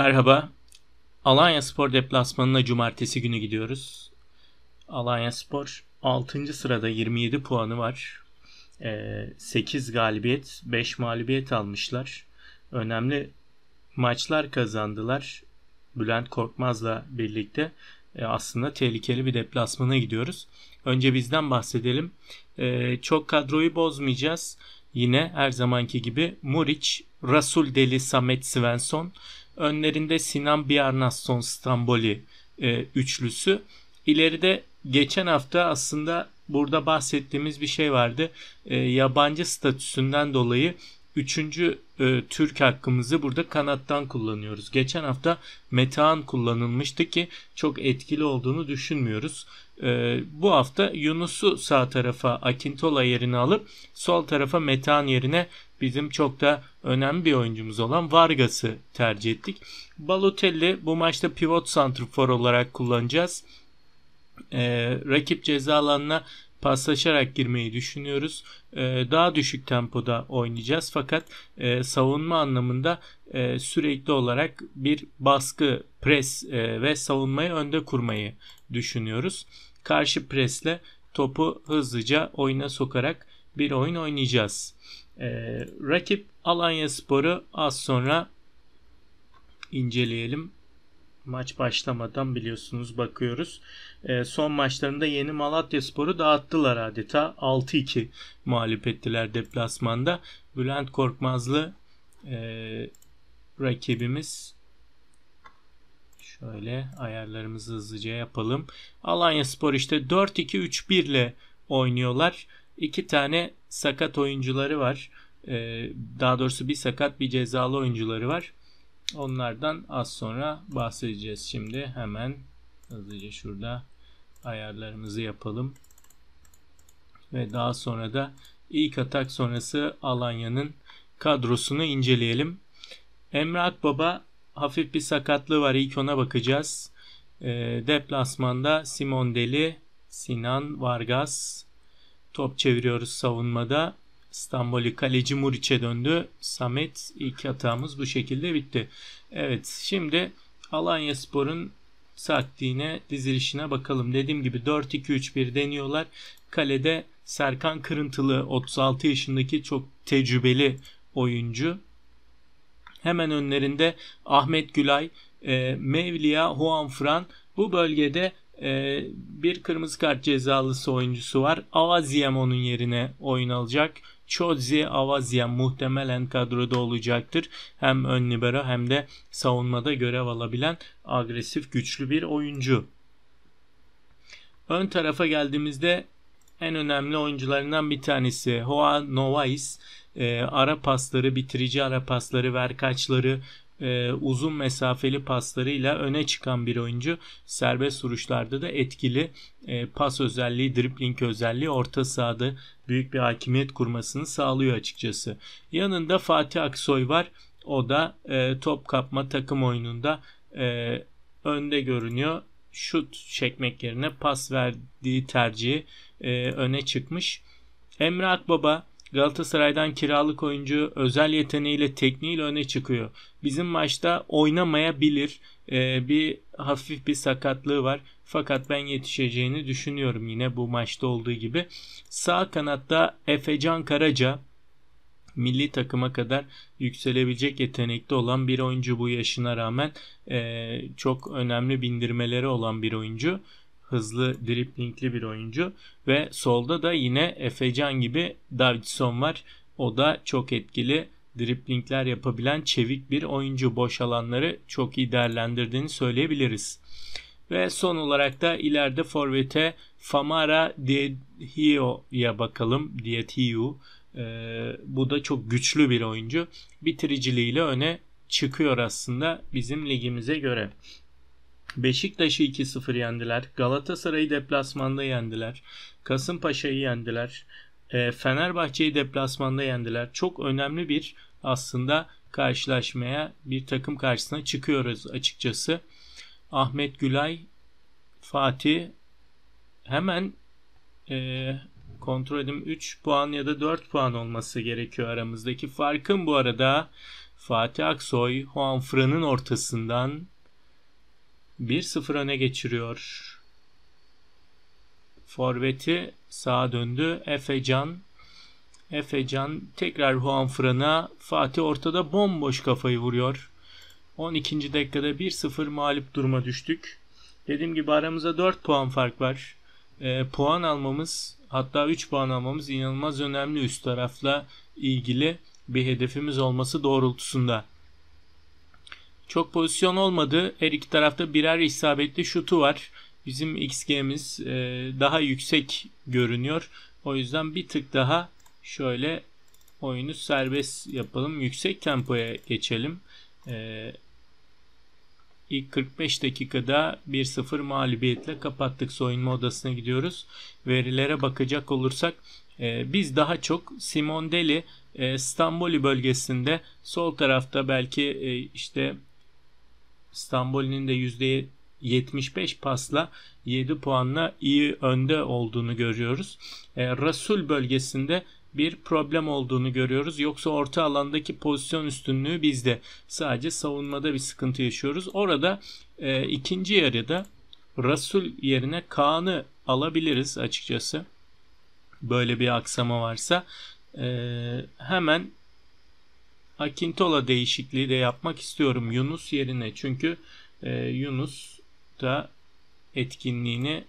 Merhaba. Alanya Spor deplasmanına cumartesi günü gidiyoruz. Alanya Spor 6. sırada 27 puanı var. 8 ee, galibiyet, 5 mağlubiyet almışlar. Önemli maçlar kazandılar. Bülent Korkmaz'la birlikte e, aslında tehlikeli bir deplasmana gidiyoruz. Önce bizden bahsedelim. Ee, çok kadroyu bozmayacağız. Yine her zamanki gibi Muriç, Rasul Deli, Samet Svensson, Önlerinde Sinan Biarnasson Stamboli e, üçlüsü. İleride geçen hafta aslında burada bahsettiğimiz bir şey vardı. E, yabancı statüsünden dolayı Üçüncü e, Türk hakkımızı burada kanattan kullanıyoruz. Geçen hafta Metehan kullanılmıştı ki çok etkili olduğunu düşünmüyoruz. E, bu hafta Yunus'u sağ tarafa Akintola yerine alıp sol tarafa Metan yerine bizim çok da önemli bir oyuncumuz olan Vargas'ı tercih ettik. Balotelli bu maçta pivot santrfor olarak kullanacağız. E, rakip ceza alanına paslaşarak girmeyi düşünüyoruz. E, daha düşük tempoda oynayacağız fakat e, savunma anlamında e, sürekli olarak bir baskı, pres e, ve savunmayı önde kurmayı düşünüyoruz karşı presle topu hızlıca oyuna sokarak bir oyun oynayacağız. Ee, rakip Alanya Spor'u az sonra inceleyelim. Maç başlamadan biliyorsunuz bakıyoruz. Ee, son maçlarında yeni Malatya Spor'u dağıttılar adeta. 6-2 mağlup ettiler deplasmanda. Bülent Korkmazlı e, rakibimiz Şöyle ayarlarımızı hızlıca yapalım. Alanya Spor işte 4-2-3-1 ile oynuyorlar. İki tane sakat oyuncuları var. Ee, daha doğrusu bir sakat bir cezalı oyuncuları var. Onlardan az sonra bahsedeceğiz şimdi. Hemen hızlıca şurada ayarlarımızı yapalım. Ve daha sonra da ilk atak sonrası Alanya'nın kadrosunu inceleyelim. Emre Akbaba hafif bir sakatlığı var. İlk ona bakacağız. E, deplasmanda Simon Deli, Sinan Vargas top çeviriyoruz savunmada. İstanbul'u kaleci Muriç'e döndü. Samet ilk hatamız bu şekilde bitti. Evet şimdi Alanya Spor'un taktiğine dizilişine bakalım. Dediğim gibi 4-2-3-1 deniyorlar. Kalede Serkan Kırıntılı 36 yaşındaki çok tecrübeli oyuncu. Hemen önlerinde Ahmet Gülay, e, Mevlia Huanfran bu bölgede e, bir kırmızı kart cezalısı oyuncusu var. Avaziyem onun yerine oyun alacak. Çodzi Avaziyem muhtemelen kadroda olacaktır. Hem ön libero hem de savunmada görev alabilen agresif güçlü bir oyuncu. Ön tarafa geldiğimizde en önemli oyuncularından bir tanesi. Juan Novais e, ara pasları, bitirici ara pasları, verkaçları, e, uzun mesafeli paslarıyla öne çıkan bir oyuncu. Serbest vuruşlarda da etkili e, pas özelliği, dribling özelliği orta sahada büyük bir hakimiyet kurmasını sağlıyor açıkçası. Yanında Fatih Aksoy var. O da e, top kapma takım oyununda e, önde görünüyor. Şut çekmek yerine pas verdiği tercihi e, öne çıkmış. Emre Akbaba Galatasaray'dan kiralık oyuncu özel yeteneğiyle tekniğiyle öne çıkıyor. Bizim maçta oynamayabilir. Ee, bir hafif bir sakatlığı var. Fakat ben yetişeceğini düşünüyorum yine bu maçta olduğu gibi. Sağ kanatta Efecan Karaca milli takıma kadar yükselebilecek yetenekli olan bir oyuncu bu yaşına rağmen e, çok önemli bindirmeleri olan bir oyuncu hızlı driplingli bir oyuncu ve solda da yine Efecan gibi Davidson var. O da çok etkili driplingler yapabilen çevik bir oyuncu boş alanları çok iyi değerlendirdiğini söyleyebiliriz. Ve son olarak da ileride forvete Famara Diethio'ya bakalım. Diethio. Ee, bu da çok güçlü bir oyuncu. Bitiriciliğiyle öne çıkıyor aslında bizim ligimize göre. Beşiktaş'ı 2-0 yendiler. Galatasaray'ı deplasmanda yendiler. Kasımpaşa'yı yendiler. E, Fenerbahçe'yi deplasmanda yendiler. Çok önemli bir aslında karşılaşmaya bir takım karşısına çıkıyoruz açıkçası. Ahmet Gülay, Fatih hemen e, kontrol edeyim 3 puan ya da 4 puan olması gerekiyor aramızdaki farkın bu arada. Fatih Aksoy, Juan Fran'ın ortasından 1-0 öne geçiriyor. Forveti sağa döndü. Efecan. Efecan tekrar Juan Fran'a. Fatih ortada bomboş kafayı vuruyor. 12. dakikada 1-0 mağlup duruma düştük. Dediğim gibi aramızda 4 puan fark var. E, puan almamız hatta 3 puan almamız inanılmaz önemli üst tarafla ilgili bir hedefimiz olması doğrultusunda. Çok pozisyon olmadı. Her iki tarafta birer isabetli şutu var. Bizim XG'miz e, daha yüksek görünüyor. O yüzden bir tık daha şöyle oyunu serbest yapalım. Yüksek tempoya geçelim. E, ilk 45 dakikada 1-0 mağlubiyetle kapattık. Soyunma odasına gidiyoruz. Verilere bakacak olursak e, biz daha çok Simondeli e, Stamboli bölgesinde sol tarafta belki e, işte İstanbul'un de %75 pasla 7 puanla iyi önde olduğunu görüyoruz. E, Rasul bölgesinde bir problem olduğunu görüyoruz. Yoksa orta alandaki pozisyon üstünlüğü bizde. Sadece savunmada bir sıkıntı yaşıyoruz. Orada e, ikinci yarıda Rasul yerine Kaan'ı alabiliriz açıkçası. Böyle bir aksama varsa. E, hemen Akintola değişikliği de yapmak istiyorum Yunus yerine. Çünkü e, Yunus da etkinliğini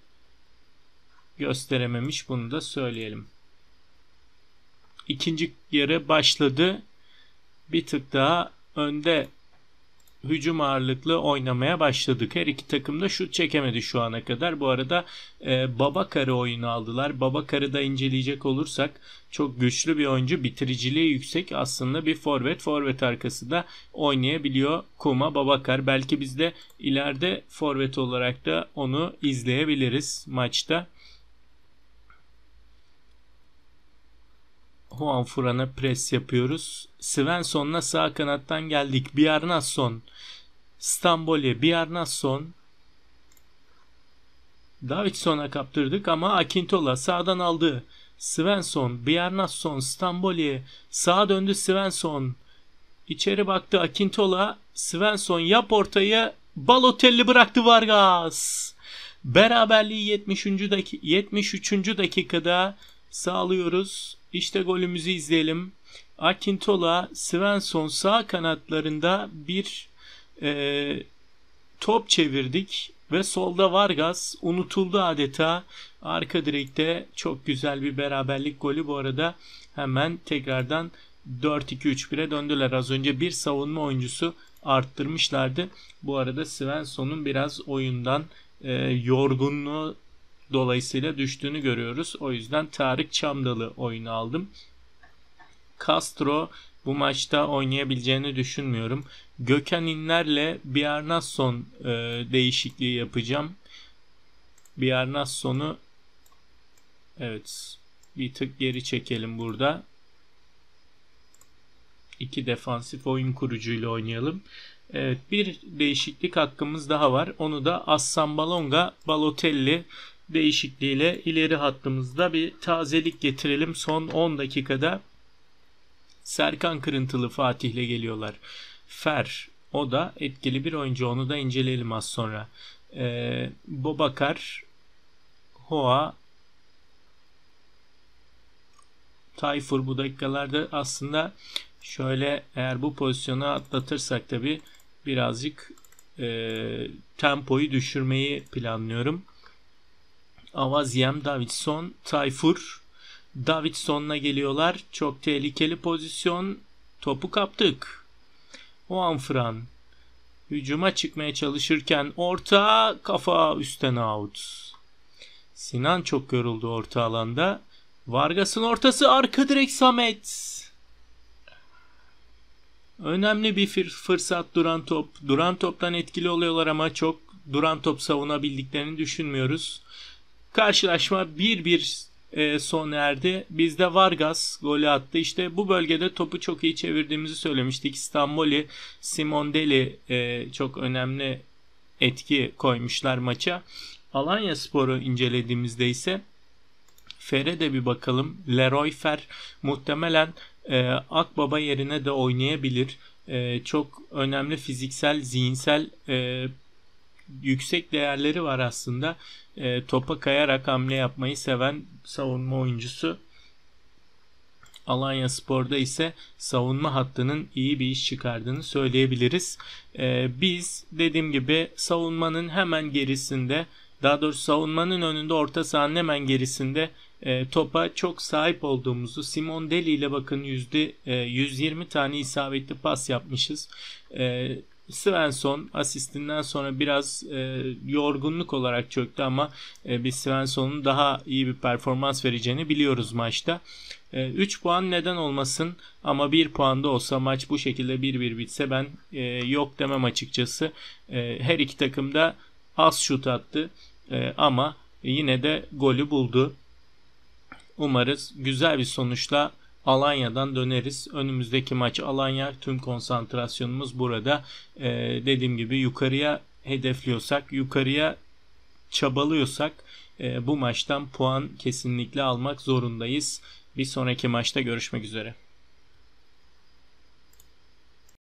gösterememiş. Bunu da söyleyelim. İkinci yarı başladı. Bir tık daha önde hücum ağırlıklı oynamaya başladık. Her iki takım da şut çekemedi şu ana kadar. Bu arada e, Karı oyunu aldılar. Baba Karı da inceleyecek olursak çok güçlü bir oyuncu. Bitiriciliği yüksek aslında bir forvet. Forvet arkası da oynayabiliyor Kuma Babakar. Belki biz de ileride forvet olarak da onu izleyebiliriz maçta. Juan Furan'a pres yapıyoruz. Svensson'la sağ kanattan geldik. Bjarnason, Stamboli, Bjarnason. Davidson'a kaptırdık ama Akintola sağdan aldı. Svensson, Bjarnason, Stamboli. Sağa döndü Svensson. İçeri baktı Akintola. Svensson yap ortayı. Balotelli bıraktı Vargas. Beraberliği 70. 73. dakikada sağlıyoruz. İşte golümüzü izleyelim. Akintola, Svensson sağ kanatlarında bir e, top çevirdik ve solda Vargas unutuldu adeta. Arka direkte çok güzel bir beraberlik golü bu arada hemen tekrardan 4-2-3-1'e döndüler. Az önce bir savunma oyuncusu arttırmışlardı. Bu arada Svensson'un biraz oyundan e, yorgunluğu dolayısıyla düştüğünü görüyoruz. O yüzden Tarık Çamdalı oyunu aldım. Castro bu maçta oynayabileceğini düşünmüyorum. Gökhan İnler'le Biarnasson e, değişikliği yapacağım. Biarnasson'u evet bir tık geri çekelim burada. İki defansif oyun kurucuyla oynayalım. Evet bir değişiklik hakkımız daha var. Onu da Assambalonga Balotelli değişikliğiyle ileri hattımızda bir tazelik getirelim. Son 10 dakikada Serkan Kırıntılı ile geliyorlar. Fer o da etkili bir oyuncu. Onu da inceleyelim az sonra. Ee, Bobakar, Hoa, Tayfur bu dakikalarda aslında şöyle eğer bu pozisyonu atlatırsak tabi birazcık e, tempoyu düşürmeyi planlıyorum. Avaziyem, Davidson, Tayfur. Davidson'la geliyorlar. Çok tehlikeli pozisyon. Topu kaptık. o an Juanfran hücuma çıkmaya çalışırken orta kafa üstten out. Sinan çok yoruldu orta alanda. Vargas'ın ortası arka direk Samet. Önemli bir fırsat duran top. Duran toptan etkili oluyorlar ama çok duran top savunabildiklerini düşünmüyoruz. Karşılaşma 1-1 e, son erdi. Bizde Vargas golü attı. İşte bu bölgede topu çok iyi çevirdiğimizi söylemiştik. İstanbul'i, Simondeli e, çok önemli etki koymuşlar maça. Alanya Spor'u incelediğimizde ise Fer'e de bir bakalım. Leroy Fer muhtemelen e, Akbaba yerine de oynayabilir. E, çok önemli fiziksel, zihinsel e, yüksek değerleri var aslında. E, topa kayarak hamle yapmayı seven savunma oyuncusu. Alanya Spor'da ise savunma hattının iyi bir iş çıkardığını söyleyebiliriz. Ee, biz dediğim gibi savunmanın hemen gerisinde daha doğrusu savunmanın önünde orta sahanın hemen gerisinde e, topa çok sahip olduğumuzu Simon Deli ile bakın yüzde 120 e, tane isabetli pas yapmışız. E, Svensson asistinden sonra biraz e, yorgunluk olarak çöktü ama e, biz Svensson'un daha iyi bir performans vereceğini biliyoruz maçta. E, puan neden olmasın ama 1 puan da olsa maç bu şekilde 1-1 bitse ben e, yok demem açıkçası. E, her iki takım da az şut attı e, ama yine de golü buldu. Umarız güzel bir sonuçla Alanya'dan döneriz. Önümüzdeki maç Alanya. Tüm konsantrasyonumuz burada. Ee, dediğim gibi yukarıya hedefliyorsak, yukarıya çabalıyorsak e, bu maçtan puan kesinlikle almak zorundayız. Bir sonraki maçta görüşmek üzere.